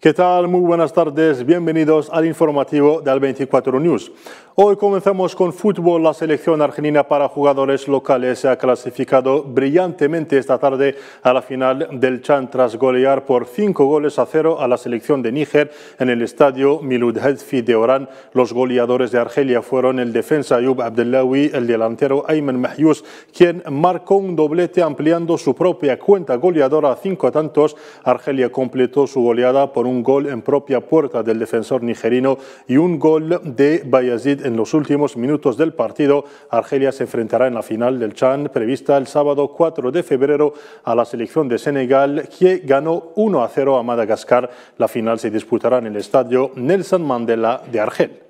¿Qué tal? Muy buenas tardes. Bienvenidos al informativo del 24 News. Hoy comenzamos con fútbol. La selección argentina para jugadores locales se ha clasificado brillantemente esta tarde a la final del Chan tras golear por cinco goles a cero a la selección de Níger en el estadio Milud Hedfi de Orán. Los goleadores de Argelia fueron el defensa Ayub Abdellawi, el delantero Ayman Mahyus, quien marcó un doblete ampliando su propia cuenta goleadora a 5 tantos. Argelia completó su goleada por un un gol en propia puerta del defensor nigerino y un gol de Bayazid en los últimos minutos del partido. Argelia se enfrentará en la final del Chan prevista el sábado 4 de febrero a la selección de Senegal que ganó 1 a 0 a Madagascar. La final se disputará en el estadio Nelson Mandela de Argel.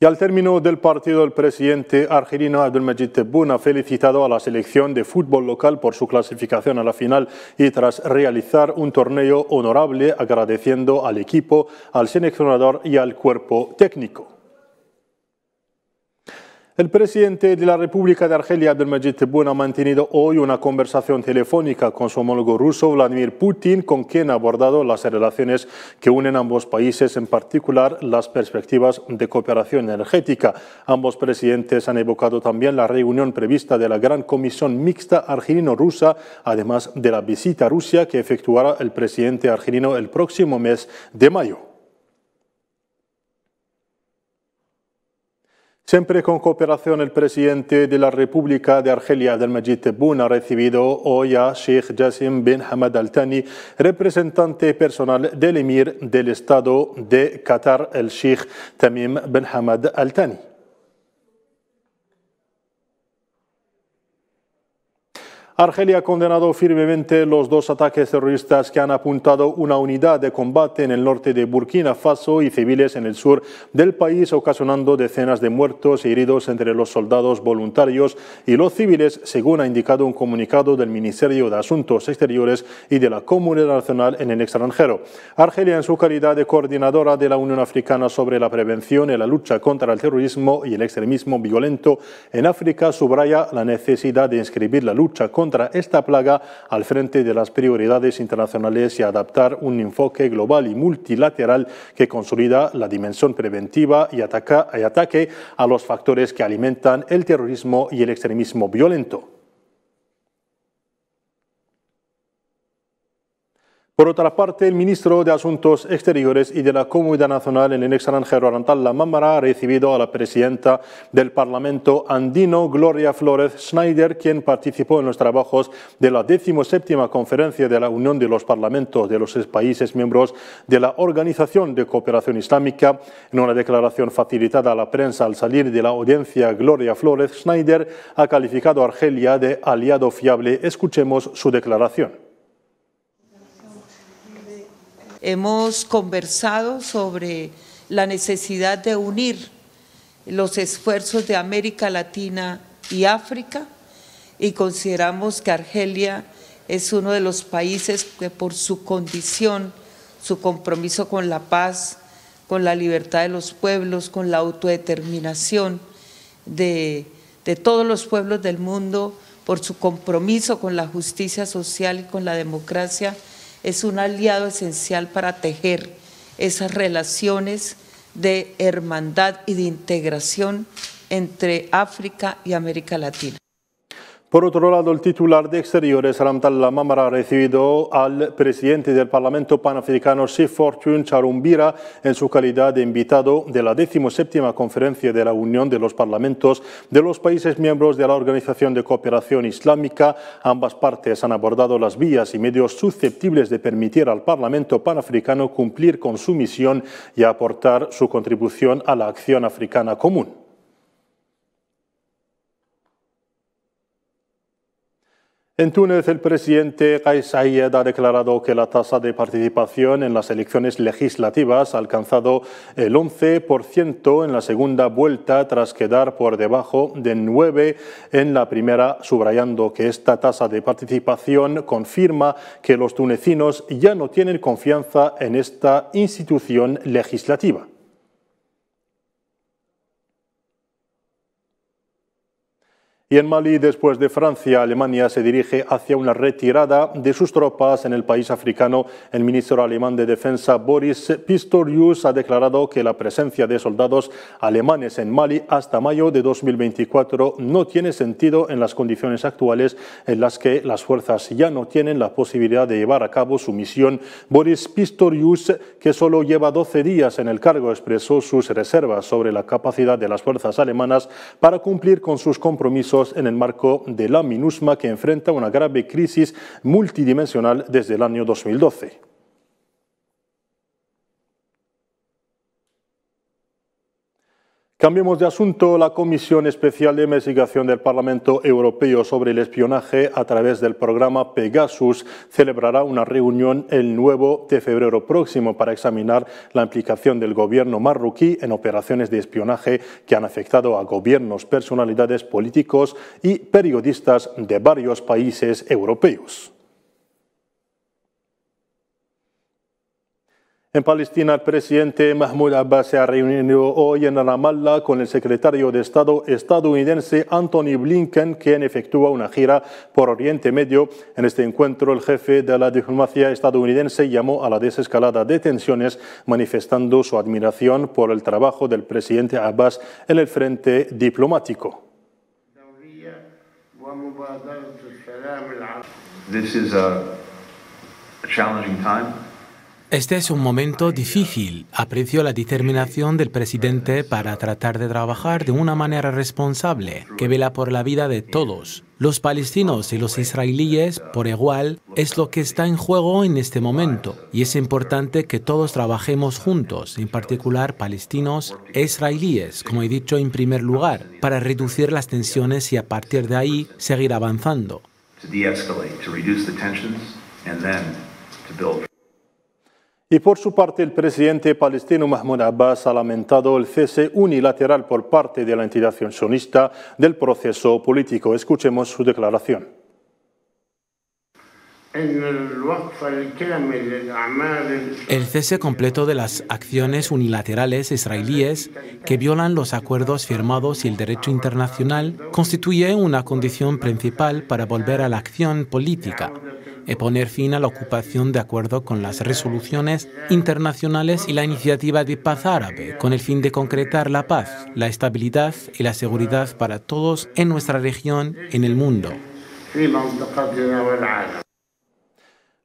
Y al término del partido, el presidente argelino Abdelmajid Tebboune ha felicitado a la selección de fútbol local por su clasificación a la final y tras realizar un torneo honorable agradeciendo al equipo, al seleccionador y al cuerpo técnico. El presidente de la República de Argelia, Abdelmajid Tebboune, ha mantenido hoy una conversación telefónica con su homólogo ruso, Vladimir Putin, con quien ha abordado las relaciones que unen ambos países, en particular las perspectivas de cooperación energética. Ambos presidentes han evocado también la reunión prevista de la Gran Comisión Mixta Argelino-Rusa, además de la visita a Rusia que efectuará el presidente argelino el próximo mes de mayo. Siempre con cooperación, el presidente de la República de Argelia, Abdelmajid Tebboune, ha recibido hoy a Sheikh Jassim bin Hamad Al Thani, representante personal del emir del Estado de Qatar, el Sheikh Tamim bin Hamad Al Thani. Argelia ha condenado firmemente los dos ataques terroristas que han apuntado una unidad de combate en el norte de Burkina Faso y civiles en el sur del país, ocasionando decenas de muertos y heridos entre los soldados voluntarios y los civiles, según ha indicado un comunicado del Ministerio de Asuntos Exteriores y de la Comunidad Nacional en el extranjero. Argelia, en su calidad de coordinadora de la Unión Africana sobre la prevención y la lucha contra el terrorismo y el extremismo violento en África, subraya la necesidad de inscribir la lucha contra contra esta plaga al frente de las prioridades internacionales y adaptar un enfoque global y multilateral que consolida la dimensión preventiva y, ataca, ataque a los factores que alimentan el terrorismo y el extremismo violento. Por otra parte, el ministro de Asuntos Exteriores y de la Comunidad Nacional en el extranjero, la Mamara, ha recibido a la presidenta del Parlamento andino, Gloria Flores Schneider, quien participó en los trabajos de la 17 Conferencia de la Unión de los Parlamentos de los Países Miembros de la Organización de Cooperación Islámica. En una declaración facilitada a la prensa al salir de la audiencia, Gloria Flores Schneider ha calificado a Argelia de aliado fiable. Escuchemos su declaración. Hemos conversado sobre la necesidad de unir los esfuerzos de América Latina y África y consideramos que Argelia es uno de los países que por su condición, su compromiso con la paz, con la libertad de los pueblos, con la autodeterminación de, de todos los pueblos del mundo, por su compromiso con la justicia social y con la democracia, es un aliado esencial para tejer esas relaciones de hermandad y de integración entre África y América Latina. Por otro lado, el titular de Exteriores, Ramtal Lamamara, ha recibido al presidente del Parlamento Panafricano, si Fortune Charumbira, en su calidad de invitado de la 17 Conferencia de la Unión de los Parlamentos de los Países Miembros de la Organización de Cooperación Islámica. Ambas partes han abordado las vías y medios susceptibles de permitir al Parlamento Panafricano cumplir con su misión y aportar su contribución a la acción africana común. En Túnez, el presidente Kais ha declarado que la tasa de participación en las elecciones legislativas ha alcanzado el 11% en la segunda vuelta, tras quedar por debajo de 9 en la primera, subrayando que esta tasa de participación confirma que los tunecinos ya no tienen confianza en esta institución legislativa. Y en Mali, después de Francia, Alemania se dirige hacia una retirada de sus tropas en el país africano. El ministro alemán de Defensa Boris Pistorius ha declarado que la presencia de soldados alemanes en Mali hasta mayo de 2024 no tiene sentido en las condiciones actuales en las que las fuerzas ya no tienen la posibilidad de llevar a cabo su misión. Boris Pistorius, que solo lleva 12 días en el cargo, expresó sus reservas sobre la capacidad de las fuerzas alemanas para cumplir con sus compromisos en el marco de la MINUSMA que enfrenta una grave crisis multidimensional desde el año 2012. Cambiemos de asunto. La Comisión Especial de Investigación del Parlamento Europeo sobre el espionaje a través del programa Pegasus celebrará una reunión el 9 de febrero próximo para examinar la implicación del gobierno marroquí en operaciones de espionaje que han afectado a gobiernos, personalidades políticos y periodistas de varios países europeos. En Palestina, el presidente Mahmoud Abbas se ha reunido hoy en Ramallah con el secretario de Estado estadounidense Anthony Blinken, quien efectúa una gira por Oriente Medio. En este encuentro, el jefe de la diplomacia estadounidense llamó a la desescalada de tensiones, manifestando su admiración por el trabajo del presidente Abbas en el frente diplomático. Este es un momento difícil. Aprecio la determinación del presidente para tratar de trabajar de una manera responsable, que vela por la vida de todos. Los palestinos y los israelíes, por igual, es lo que está en juego en este momento, y es importante que todos trabajemos juntos, en particular palestinos e israelíes, como he dicho en primer lugar, para reducir las tensiones y a partir de ahí seguir avanzando. Y por su parte, el presidente palestino Mahmoud Abbas ha lamentado el cese unilateral por parte de la entidad sionista del proceso político. Escuchemos su declaración. El cese completo de las acciones unilaterales israelíes que violan los acuerdos firmados y el derecho internacional constituye una condición principal para volver a la acción política y poner fin a la ocupación de acuerdo con las resoluciones internacionales y la iniciativa de paz árabe, con el fin de concretar la paz, la estabilidad y la seguridad para todos en nuestra región, en el mundo.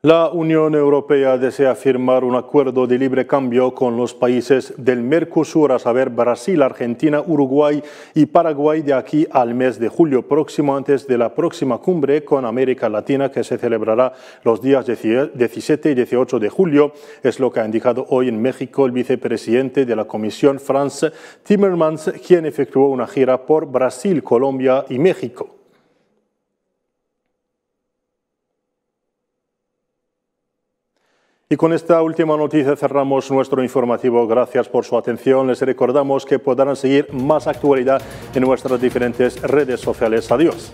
La Unión Europea desea firmar un acuerdo de libre cambio con los países del Mercosur, a saber Brasil, Argentina, Uruguay y Paraguay, de aquí al mes de julio próximo, antes de la próxima cumbre con América Latina que se celebrará los días 17 y 18 de julio. Es lo que ha indicado hoy en México el vicepresidente de la Comisión, Franz Timmermans, quien efectuó una gira por Brasil, Colombia y México. Y con esta última noticia cerramos nuestro informativo. Gracias por su atención. Les recordamos que podrán seguir más actualidad en nuestras diferentes redes sociales. Adiós.